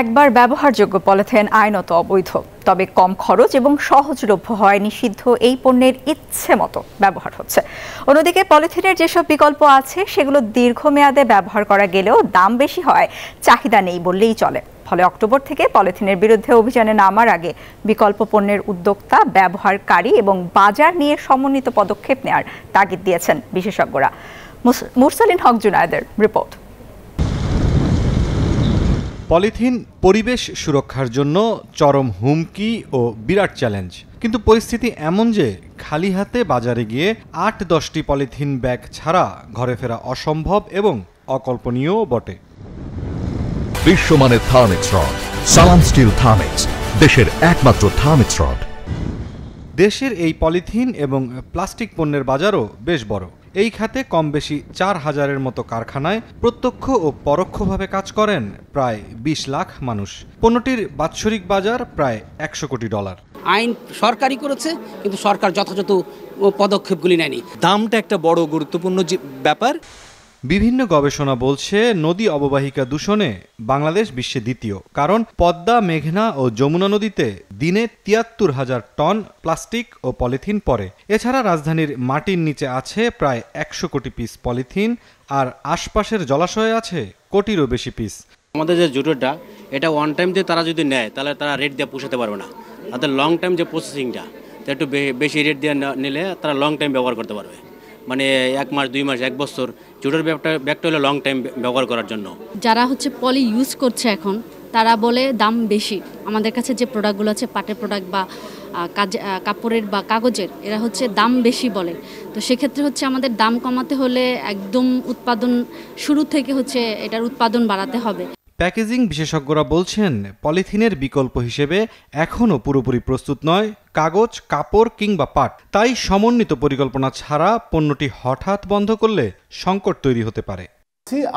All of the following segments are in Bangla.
একবার ব্যবহারযোগ্য পলিথিন আইনত অবৈধ তবে কম খরচ এবং সহজলভ্য হয় নিষিদ্ধ এই পণ্যের ইচ্ছে মতো ব্যবহার হচ্ছে অন্যদিকে পলিথিনের যেসব বিকল্প আছে সেগুলো দীর্ঘমেয়াদে ব্যবহার করা গেলেও দাম বেশি হয় চাহিদা নেই বললেই চলে ফলে অক্টোবর থেকে পলিথিনের বিরুদ্ধে অভিযানে নামার আগে বিকল্প পণ্যের উদ্যোক্তা ব্যবহারকারী এবং বাজার নিয়ে সমন্বিত পদক্ষেপ নেওয়ার তাগিদ দিয়েছেন বিশেষজ্ঞরা মুরসালিন হক জুনায়দের রিপোর্ট পলিথিন পরিবেশ সুরক্ষার জন্য চরম হুমকি ও বিরাট চ্যালেঞ্জ কিন্তু পরিস্থিতি এমন যে খালি হাতে বাজারে গিয়ে আট দশটি পলিথিন ব্যাগ ছাড়া ঘরে ফেরা অসম্ভব এবং অকল্পনীয় বটে বিশ্বমানের Thermex rod Salam steel Thermex দেশের একমাত্র থার্মিক্স রড দেশের এই পলিথিন এবং প্লাস্টিক পণ্যের বাজারও বেশ বড় এই খাতে কম বেশি চার হাজারের মতো কারখানায় প্রত্যক্ষ ও পরোক্ষভাবে কাজ করেন প্রায় ২০ লাখ মানুষ পণ্যটির বাৎসরিক বাজার প্রায় একশো কোটি ডলার আইন সরকারই করেছে কিন্তু সরকার যথাযথ পদক্ষেপগুলি নেয়নি দামটা একটা বড় গুরুত্বপূর্ণ ব্যাপার বিভিন্ন গবেষণা বলছে নদী অববাহিকা দূষণে বাংলাদেশ বিশ্বে দ্বিতীয় কারণ পদ্মা মেঘনা ও যমুনা নদীতে দিনে তিয়াত্তর হাজার টন প্লাস্টিক ও পলিথিন পড়ে এছাড়া রাজধানীর মাটির নিচে আছে প্রায় একশো কোটি পিস পলিথিন আর আশপাশের জলাশয়ে আছে কোটিরও বেশি পিস আমাদের যে জুটোটা এটা ওয়ান টাইম দিয়ে তারা যদি নেয় তাহলে তারা রেট দিয়ে পোষাতে পারবে না তাদের লং টাইম যে প্রসেসিংটা একটু বেশি রেট দিয়ে নিলে তারা লং টাইম ব্যবহার করতে পারবে মানে এক মাস দুই মাস এক বছর জুটের ব্যাগটা ব্যাগটা হলো লং টাইম ব্যবহার করার জন্য যারা হচ্ছে পলি ইউজ করছে এখন তারা বলে দাম বেশি আমাদের কাছে যে প্রোডাক্টগুলো আছে পাটের প্রোডাক্ট বা কাজ কাপড়ের বা কাগজের এরা হচ্ছে দাম বেশি বলে তো সেক্ষেত্রে হচ্ছে আমাদের দাম কমাতে হলে একদম উৎপাদন শুরু থেকে হচ্ছে এটার উৎপাদন বাড়াতে হবে প্যাকেজিং বিশেষজ্ঞরা বলছেন পলিথিনের বিকল্প হিসেবে এখনও পুরোপুরি প্রস্তুত নয় কাগজ কাপড় কিংবা পাট তাই সমন্বিত পরিকল্পনা ছাড়া পণ্যটি হঠাৎ বন্ধ করলে সংকট তৈরি হতে পারে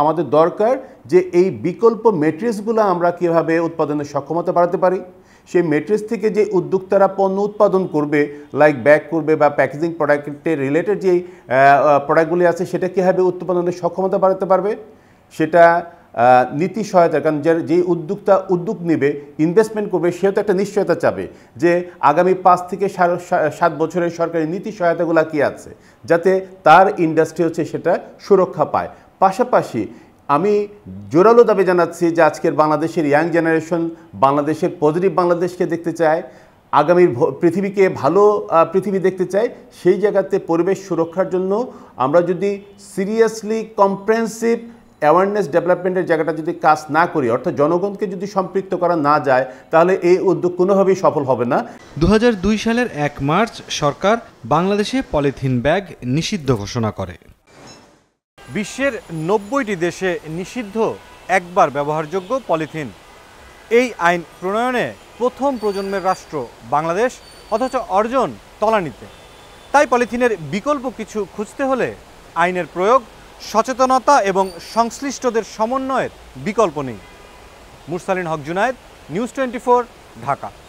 আমাদের দরকার যে এই বিকল্প মেট্রিক্সগুলো আমরা কিভাবে উৎপাদনের সক্ষমতা বাড়াতে পারি সেই মেট্রিক্স থেকে যে উদ্যোক্তারা পণ্য উৎপাদন করবে লাইক ব্যাগ করবে বা প্যাকেজিং প্রোডাক্টের রিলেটেড যে প্রোডাক্টগুলি আছে সেটা কীভাবে উৎপাদনের সক্ষমতা বাড়াতে পারবে সেটা নীতি সহায়তা কারণ যার যেই উদ্যোক্তা উদ্যোগ নেবে ইনভেস্টমেন্ট করবে সেও তো একটা নিশ্চয়তা চাবে যে আগামী পাঁচ থেকে সাত বছরের সরকারি নীতি সহায়তাগুলো কী আছে যাতে তার ইন্ডাস্ট্রি হচ্ছে সেটা সুরক্ষা পায় পাশাপাশি আমি জোরালো দাবি জানাচ্ছি যে আজকের বাংলাদেশের ইয়াং জেনারেশন বাংলাদেশের পজিটিভ বাংলাদেশকে দেখতে চায় আগামীর পৃথিবীকে ভালো পৃথিবী দেখতে চাই সেই জায়গাতে পরিবেশ সুরক্ষার জন্য আমরা যদি সিরিয়াসলি কম্প্রেহেন্সিভ অ্যাওয়ারনেস ডেভেলপমেন্টের জায়গাটা যদি কাজ না করি অর্থাৎ জনগণকে যদি সম্পৃক্ত করা না যায় তাহলে এই উদ্যোগ কোনোভাবেই সফল হবে না দু সালের এক মার্চ সরকার বাংলাদেশে পলিথিন ব্যাগ নিষিদ্ধ ঘোষণা করে বিশ্বের নব্বইটি দেশে নিষিদ্ধ একবার ব্যবহারযোগ্য পলিথিন এই আইন প্রণয়নে প্রথম প্রজন্মের রাষ্ট্র বাংলাদেশ অথচ অর্জন তলানিতে তাই পলিথিনের বিকল্প কিছু খুঁজতে হলে আইনের প্রয়োগ সচেতনতা এবং সংশ্লিষ্টদের সমন্বয়ের বিকল্প নেই মুরসালিন হক জুনায়দ নিউজ টোয়েন্টি ঢাকা